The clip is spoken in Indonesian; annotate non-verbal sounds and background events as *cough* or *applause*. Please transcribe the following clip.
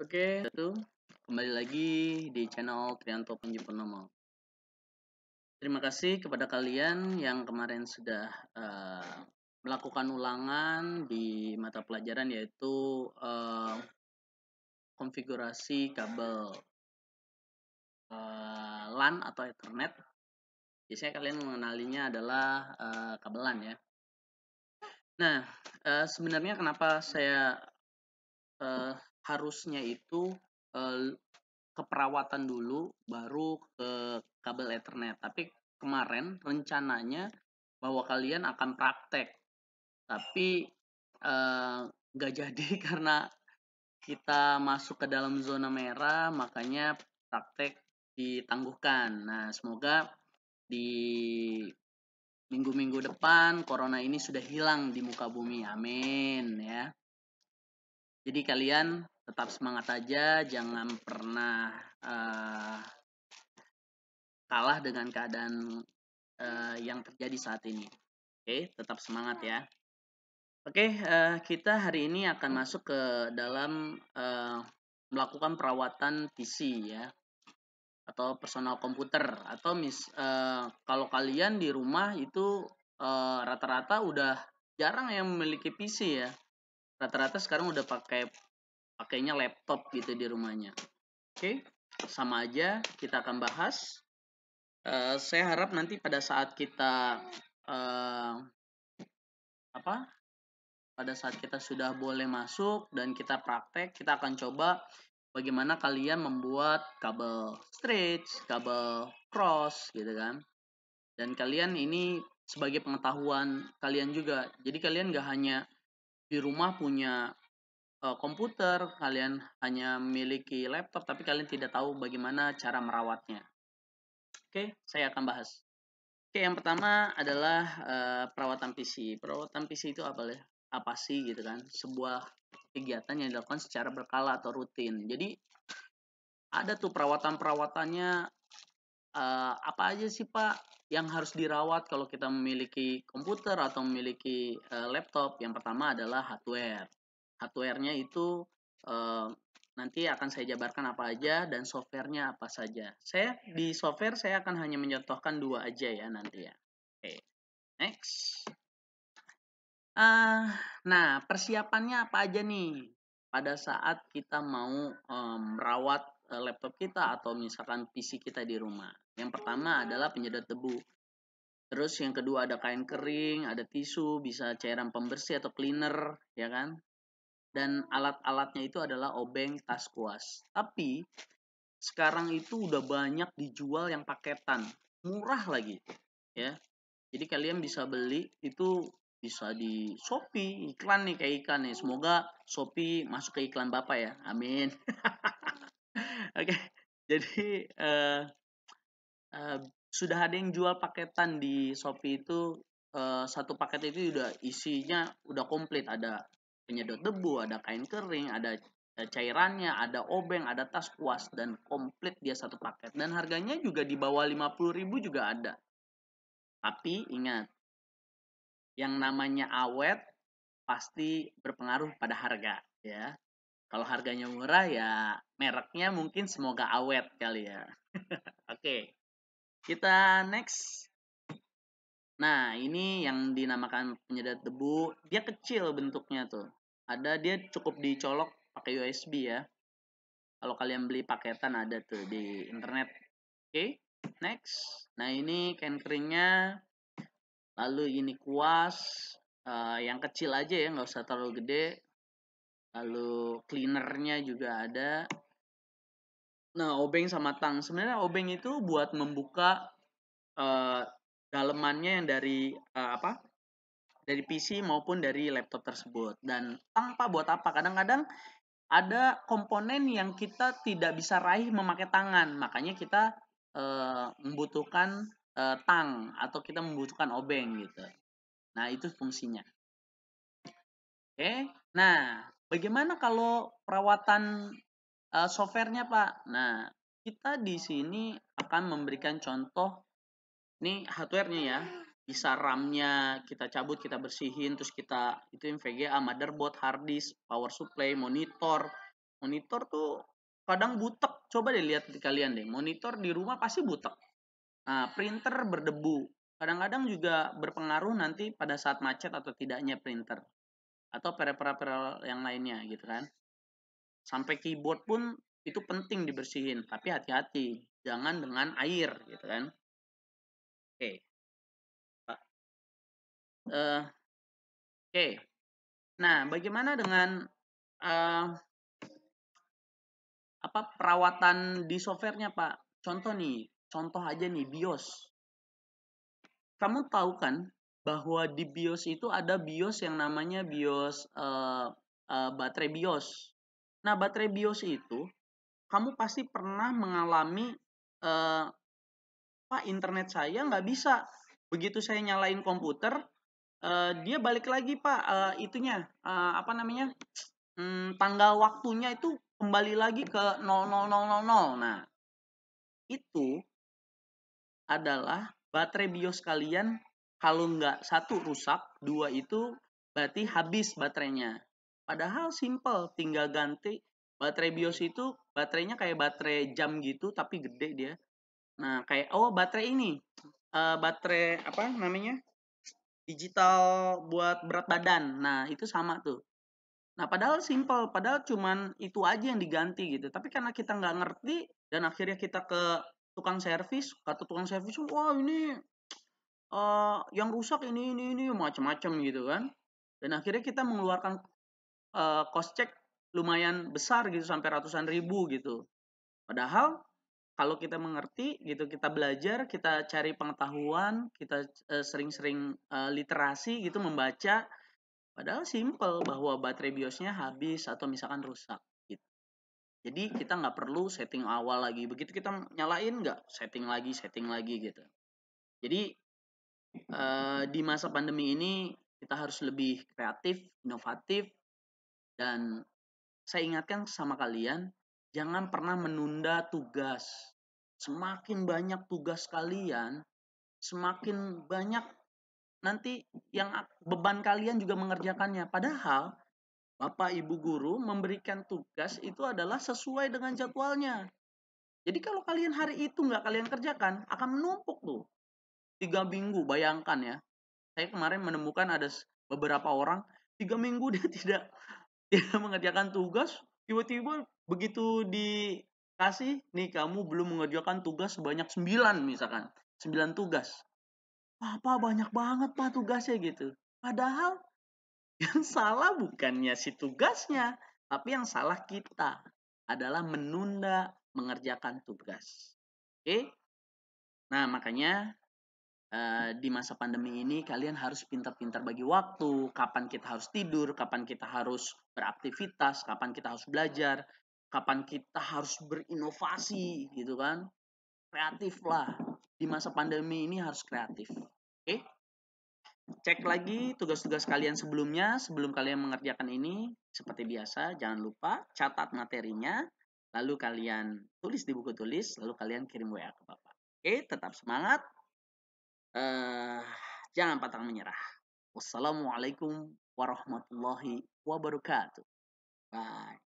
Oke, satu kembali lagi di channel Trianto Panji Terima kasih kepada kalian yang kemarin sudah uh, melakukan ulangan di mata pelajaran yaitu uh, konfigurasi kabel uh, LAN atau Ethernet. Biasanya kalian mengenalinya adalah uh, kabel LAN ya. Nah, uh, sebenarnya kenapa saya uh, harusnya itu eh, ke dulu baru ke kabel ethernet. Tapi kemarin rencananya bahwa kalian akan praktek. Tapi eh, nggak eh, jadi *laughs* karena kita masuk ke dalam zona merah makanya praktek ditangguhkan. Nah, semoga di minggu-minggu depan corona ini sudah hilang di muka bumi. Amin ya. Jadi kalian tetap semangat aja jangan pernah uh, kalah dengan keadaan uh, yang terjadi saat ini oke okay, tetap semangat ya oke okay, uh, eh, kita hari ini akan masuk ke dalam uh, melakukan perawatan PC ya atau personal komputer atau mis uh, kalau kalian di rumah itu rata-rata uh, rata -rata udah jarang yang memiliki PC ya rata-rata sekarang udah pakai pakainya laptop gitu di rumahnya. Oke, okay? sama aja kita akan bahas. Uh, saya harap nanti pada saat kita uh, apa? Pada saat kita sudah boleh masuk dan kita praktek, kita akan coba bagaimana kalian membuat kabel straight kabel cross gitu kan. Dan kalian ini sebagai pengetahuan kalian juga. Jadi kalian gak hanya di rumah punya uh, komputer, kalian hanya memiliki laptop, tapi kalian tidak tahu bagaimana cara merawatnya. Oke, saya akan bahas. Oke, yang pertama adalah uh, perawatan PC. Perawatan PC itu apa Apa sih gitu kan? Sebuah kegiatan yang dilakukan secara berkala atau rutin. Jadi ada tuh perawatan-perawatannya uh, apa aja sih Pak yang harus dirawat kalau kita memiliki komputer atau memiliki uh, laptop? Yang pertama adalah hardware hardware-nya itu eh, nanti akan saya jabarkan apa aja dan softwarenya apa saja. Saya iya. di software saya akan hanya mencontohkan dua aja ya nanti ya. Oke, okay. next. Uh, nah persiapannya apa aja nih pada saat kita mau mmm, merawat eh, laptop kita atau misalkan PC kita di rumah. Yang pertama adalah penyedot debu. Terus yang kedua ada kain kering, ada tisu, bisa cairan pembersih atau cleaner, ya kan? dan alat-alatnya itu adalah obeng, tas kuas. Tapi sekarang itu udah banyak dijual yang paketan, murah lagi, ya. Jadi kalian bisa beli itu bisa di Shopee, iklan nih kayak iklan nih. Semoga Shopee masuk ke iklan Bapak ya. Amin. *laughs* Oke. Okay. Jadi uh, uh, sudah ada yang jual paketan di Shopee itu uh, satu paket itu udah isinya udah komplit ada penyedot debu, ada kain kering, ada eh, cairannya, ada obeng, ada tas kuas dan komplit dia satu paket dan harganya juga di bawah 50.000 juga ada. Tapi ingat, yang namanya awet pasti berpengaruh pada harga ya. Kalau harganya murah ya mereknya mungkin semoga awet kali ya. *laughs* Oke. Kita next. Nah, ini yang dinamakan penyedot debu, dia kecil bentuknya tuh ada dia cukup dicolok pakai USB ya kalau kalian beli paketan ada tuh di internet oke okay, next nah ini kankeringnya. lalu ini kuas uh, yang kecil aja ya nggak usah terlalu gede lalu cleanernya juga ada nah obeng sama tang sebenarnya obeng itu buat membuka uh, dalemannya yang dari uh, apa dari PC maupun dari laptop tersebut dan tanpa buat apa kadang-kadang ada komponen yang kita tidak bisa raih memakai tangan makanya kita e, membutuhkan e, tang atau kita membutuhkan obeng gitu nah itu fungsinya oke nah bagaimana kalau perawatan e, softwarenya pak nah kita di sini akan memberikan contoh ini hardwarenya ya bisa RAM-nya kita cabut, kita bersihin, terus kita itu VGA, motherboard, hard disk, power supply, monitor. Monitor tuh kadang butek. Coba deh lihat di kalian deh, monitor di rumah pasti butek. Nah, printer berdebu. Kadang-kadang juga berpengaruh nanti pada saat macet atau tidaknya printer. Atau peripheral-peripheral yang lainnya gitu kan. Sampai keyboard pun itu penting dibersihin, tapi hati-hati, jangan dengan air gitu kan. Oke. Okay. Uh, Oke, okay. nah bagaimana dengan uh, apa perawatan di softwarenya Pak? Contoh nih, contoh aja nih BIOS. Kamu tahu kan bahwa di BIOS itu ada BIOS yang namanya BIOS uh, uh, baterai BIOS. Nah, baterai BIOS itu kamu pasti pernah mengalami uh, pak internet saya nggak bisa begitu saya nyalain komputer Eh, dia balik lagi pak uh, itunya uh, apa namanya hmm, tanggal waktunya itu kembali lagi ke 00000 nah itu adalah baterai BIOS kalian kalau nggak satu rusak dua itu berarti habis baterainya padahal simple tinggal ganti baterai BIOS itu baterainya kayak baterai jam gitu tapi gede dia nah kayak oh baterai ini uh, baterai apa namanya digital buat berat badan. Nah, itu sama tuh. Nah, padahal simple, padahal cuman itu aja yang diganti gitu. Tapi karena kita nggak ngerti dan akhirnya kita ke tukang servis, kata tukang servis, wah ini uh, yang rusak ini ini ini macam-macam gitu kan. Dan akhirnya kita mengeluarkan uh, cost check lumayan besar gitu sampai ratusan ribu gitu. Padahal kalau kita mengerti gitu kita belajar kita cari pengetahuan kita eh, sering-sering uh, uh, literasi gitu membaca padahal simple bahwa baterai biosnya habis atau misalkan rusak gitu jadi kita nggak perlu setting awal lagi begitu kita nyalain nggak setting lagi setting lagi gitu jadi uh, di masa pandemi ini kita harus lebih kreatif inovatif dan saya ingatkan sama kalian Jangan pernah menunda tugas. Semakin banyak tugas kalian, semakin banyak nanti yang beban kalian juga mengerjakannya. Padahal Bapak Ibu guru memberikan tugas itu adalah sesuai dengan jadwalnya. Jadi kalau kalian hari itu nggak kalian kerjakan, akan menumpuk tuh. Tiga minggu, bayangkan ya. Saya kemarin menemukan ada beberapa orang, tiga minggu *laughs* dia tidak tidak mengerjakan tugas, tiba-tiba begitu dikasih nih kamu belum mengerjakan tugas sebanyak sembilan misalkan sembilan tugas apa banyak banget pak tugasnya gitu padahal *laughs* yang salah bukannya si tugasnya tapi yang salah kita adalah menunda mengerjakan tugas oke nah makanya Uh, di masa pandemi ini kalian harus pintar-pintar bagi waktu, kapan kita harus tidur, kapan kita harus beraktivitas, kapan kita harus belajar kapan kita harus berinovasi gitu kan kreatif lah di masa pandemi ini harus kreatif oke cek lagi tugas-tugas kalian sebelumnya sebelum kalian mengerjakan ini seperti biasa jangan lupa catat materinya lalu kalian tulis di buku tulis lalu kalian kirim wa ke bapak oke tetap semangat uh, jangan patah menyerah wassalamualaikum warahmatullahi wabarakatuh bye